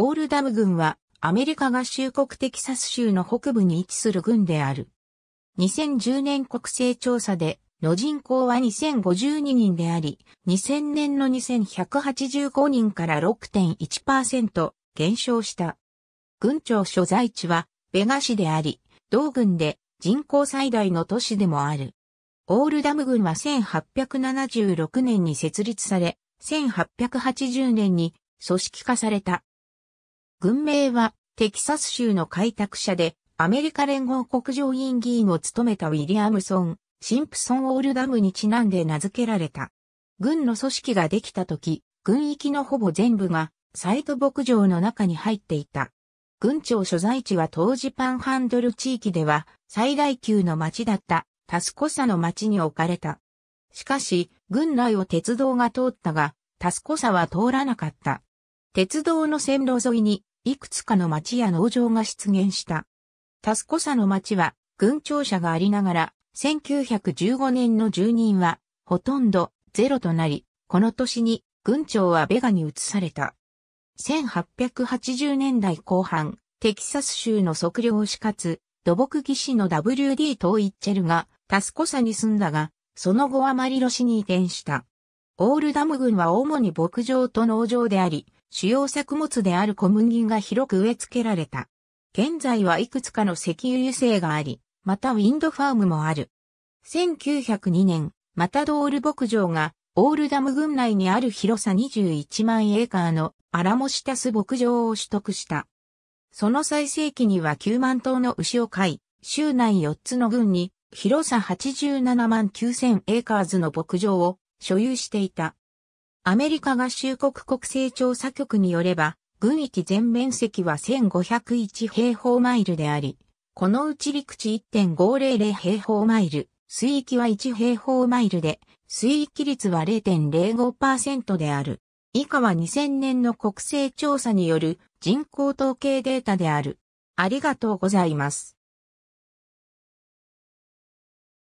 オールダム軍はアメリカ合衆国テキサス州の北部に位置する軍である。2010年国勢調査での人口は2052人であり、2000年の2185人から6.1%減少した。軍庁所在地はベガ市であり、同軍で人口最大の都市でもある。オールダム軍は1876年に設立され、1880年に組織化された。軍名はテキサス州の開拓者でアメリカ連合国上院議員を務めたウィリアムソン、シンプソン・オールダムにちなんで名付けられた。軍の組織ができた時、軍域のほぼ全部がサイト牧場の中に入っていた。軍庁所在地は当時パンハンドル地域では最大級の町だったタスコサの町に置かれた。しかし、軍内を鉄道が通ったが、タスコサは通らなかった。鉄道の線路沿いにいくつかの町や農場が出現した。タスコサの町は、軍庁舎がありながら、1915年の住人は、ほとんどゼロとなり、この年に、軍庁はベガに移された。1880年代後半、テキサス州の測量士かつ、土木技師の W.D. トーイッチェルが、タスコサに住んだが、その後はマリロ市に移転した。オールダム郡は主に牧場と農場であり、主要作物である小麦が広く植え付けられた。現在はいくつかの石油油性があり、またウィンドファームもある。1902年、マタドール牧場がオールダム郡内にある広さ21万エーカーのアラモシタス牧場を取得した。その最盛期には9万頭の牛を飼い、州内4つの郡に広さ87万9000エーカーズの牧場を所有していた。アメリカ合衆国国勢調査局によれば、軍域全面積は1501平方マイルであり、このうち陸地1.500平方マイル、水域は1平方マイルで、水域率は0.05%である。以下は2000年の国勢調査による人口統計データである。ありがとうございます。